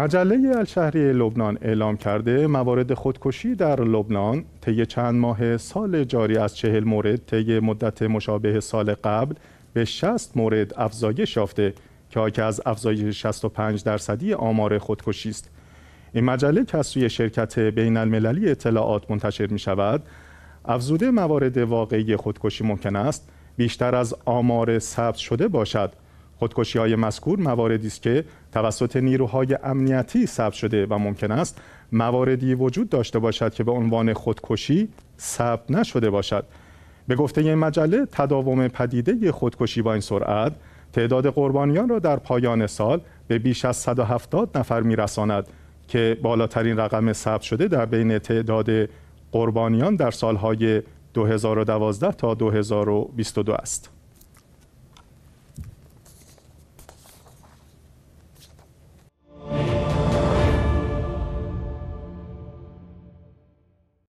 مجله الشهری لبنان اعلام کرده موارد خودکشی در لبنان طی چند ماه سال جاری از چهل مورد طی مدت مشابه سال قبل به 60 مورد افزایش یافته که حاکی از افزایش 65 درصدی آمار خودکشی است این مجله که از سوی شرکت بین المللی اطلاعات منتشر می شود افزوده موارد واقعی خودکشی ممکن است بیشتر از آمار ثبت شده باشد خودکشی های مذکور مواردی است که توسط نیروهای امنیتی ثبت شده و ممکن است مواردی وجود داشته باشد که به عنوان خودکشی ثبت نشده باشد به گفته این مجله تداوم پدیده خودکشی با این سرعت تعداد قربانیان را در پایان سال به بیش از 170 نفر میرساند که بالاترین رقم ثبت شده در بین تعداد قربانیان در سالهای 2012 تا 2022 است.